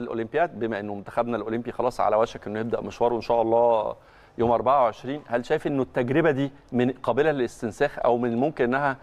الاولمبياد بما انه منتخبنا الاولمبي خلاص على وشك انه يبدا مشواره ان شاء الله يوم 24 هل شايف انه التجربه دي من قابله للاستنساخ او من الممكن انها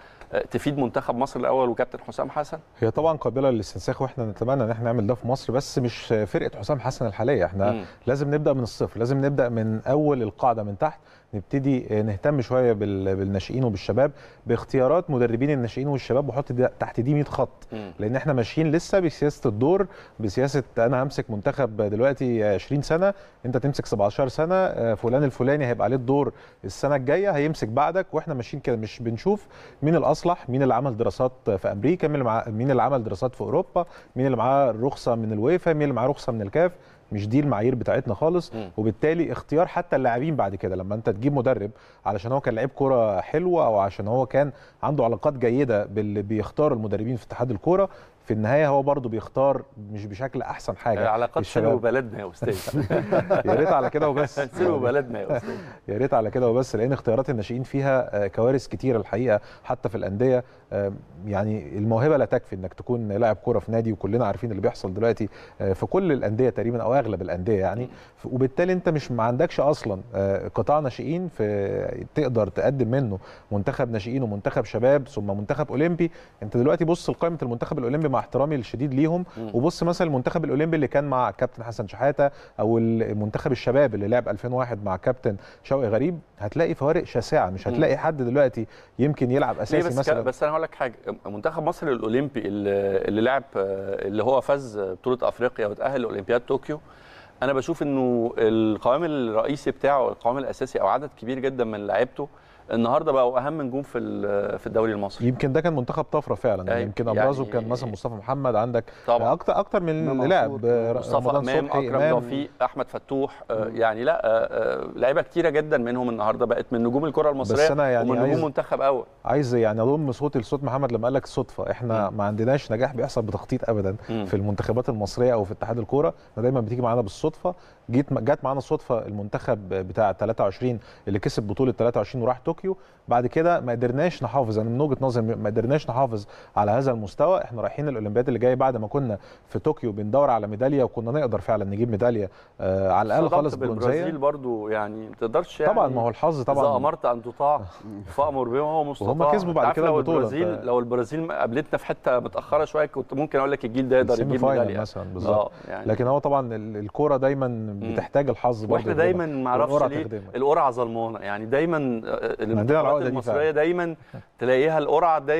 تفيد منتخب مصر الاول وكابتن حسام حسن هي طبعا قابله للاستنساخ واحنا نتمنى ان احنا نعمل ده في مصر بس مش فرقه حسام حسن الحاليه احنا م. لازم نبدا من الصفر لازم نبدا من اول القاعده من تحت نبتدي آه، نهتم شويه بالناشئين وبالشباب باختيارات مدربين الناشئين والشباب وحط تحت دي 100 خط لان احنا ماشيين لسه بسياسه الدور بسياسه انا همسك منتخب دلوقتي 20 سنه انت تمسك 17 سنه آه، فلان الفلاني هيبقى عليه الدور السنه الجايه هيمسك بعدك واحنا ماشيين كده مش بنشوف مين الاصل المصلح مين اللي عمل دراسات في امريكا مين اللي مين اللي عمل دراسات في اوروبا مين اللي معاه رخصه من الويفا مين اللي معاه رخصه من الكاف مش دي المعايير بتاعتنا خالص وبالتالي اختيار حتى اللاعبين بعد كده لما انت تجيب مدرب علشان هو كان لعيب كوره حلوه او عشان هو كان عنده علاقات جيده باللي بيختار المدربين في اتحاد الكوره في النهايه هو برضه بيختار مش بشكل احسن حاجه العلاقات سلو بلدنا يا استاذ يا ريت على كده وبس سلو بلدنا يا استاذ يا ريت على كده وبس لان اختيارات الناشئين فيها آه، كوارث كتيره الحقيقه حتى في الانديه يعني الموهبه لا تكفي انك تكون لاعب كوره في نادي وكلنا عارفين اللي بيحصل دلوقتي آه، في كل الانديه تقريبا او اغلب الانديه يعني وبالتالي انت مش ما عندكش اصلا آه، قطاع ناشئين في تقدر تقدم منه منتخب ناشئين ومنتخب شباب ثم منتخب اولمبي انت دلوقتي بص لقائمه المنتخب الاولمبي مع احترامي الشديد ليهم وبص مثلا المنتخب الاولمبي اللي كان مع كابتن حسن شحاته او المنتخب الشباب اللي لعب 2001 مع كابتن شوقي غريب هتلاقي فوارق شاسعه مش هتلاقي حد دلوقتي يمكن يلعب اساسي بس مثلا بس انا هقول لك حاجه منتخب مصر الاولمبي اللي لعب آه، اللي هو فاز بطوله افريقيا وتاهل لاولمبياد طوكيو انا بشوف انه القوام الرئيسي بتاعه القوام الاساسي او عدد كبير جدا من لعيبته النهارده بقوا اهم نجوم في في الدوري المصري يمكن ده كان منتخب طفره فعلا يعني يمكن ابرزه يعني كان مثلا مصطفى محمد عندك طبعا اكتر اكتر من لاعب مصطفى امام اكرم توفيق احمد فتوح آه، يعني لا آه، آه، لعيبه كتيره جدا منهم النهارده بقت من نجوم الكره المصريه بس أنا يعني ومن نجوم منتخب اول عايز يعني اضم صوتي لصوت محمد لما قال لك صدفه احنا م. ما عندناش نجاح بيحصل بتخطيط ابدا م. في المنتخبات المصريه او في اتحاد الكوره دايما بتيجي معانا بالصدفه جيت جت معانا صدفه المنتخب بتاع 23 اللي كسب بطوله 23 وراح طوكيو بعد كده ما قدرناش نحافظ انا يعني من وجهه نظري ما قدرناش نحافظ على هذا المستوى احنا رايحين الاولمبياد اللي جايه بعد ما كنا في طوكيو بندور على ميداليه وكنا نقدر فعلا نجيب ميداليه آه على الاقل خالص برونزيه البرازيل برضو يعني ما تقدرش يعني طبعا ما هو الحظ طبعا اذا امرت ان تطاع فامر بما هو مستطاع وهم كسبوا بعد كده لو البرازيل ف... لو البرازيل قابلتنا في حته متاخره شويه كنت ممكن اقول لك الجيل ده يقدر يجيب ميداليه مثلا آه، بالظبط يعني لكن هو طبعا الكوره دايما بتحتاج الحظ واحنا دايما ما اعرفش ليه القرعه ظلمانه يعني دايما آه، للبطولات المصريه دايما تلاقيها القرعه دايما